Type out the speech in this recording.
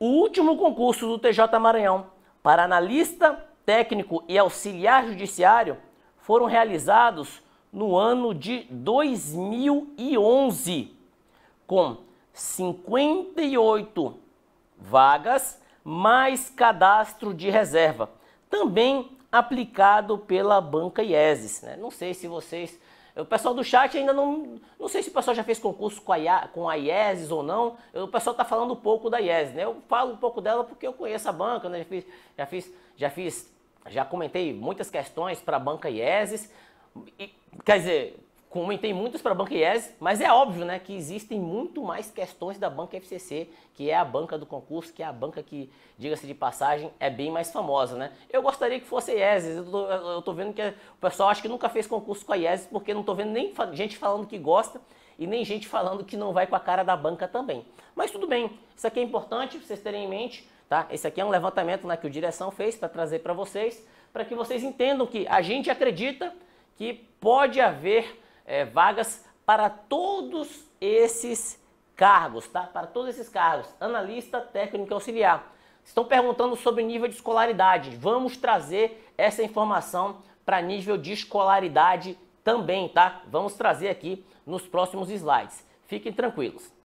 o último concurso do TJ Maranhão para analista técnico e auxiliar judiciário foram realizados no ano de 2011, com 58 vagas mais cadastro de reserva, também aplicado pela banca IESES. Né? Não sei se vocês o pessoal do chat ainda não. Não sei se o pessoal já fez concurso com a, IA, com a IESES ou não. O pessoal está falando um pouco da IESES, né? Eu falo um pouco dela porque eu conheço a banca, né? Já fiz, já fiz, já, fiz, já comentei muitas questões para a banca IESES. E, quer dizer, comentei muitos para a Banca IES, mas é óbvio né, que existem muito mais questões da Banca FCC, que é a banca do concurso, que é a banca que, diga-se de passagem, é bem mais famosa. Né? Eu gostaria que fosse a IES, eu tô, vendo que o pessoal acho que nunca fez concurso com a IES, porque não tô vendo nem gente falando que gosta e nem gente falando que não vai com a cara da banca também. Mas tudo bem, isso aqui é importante vocês terem em mente, tá? Esse aqui é um levantamento né, que o direção fez para trazer para vocês, para que vocês entendam que a gente acredita que pode haver é, vagas para todos esses cargos, tá? Para todos esses cargos, analista, técnico e auxiliar. Estão perguntando sobre nível de escolaridade. Vamos trazer essa informação para nível de escolaridade também, tá? Vamos trazer aqui nos próximos slides. Fiquem tranquilos.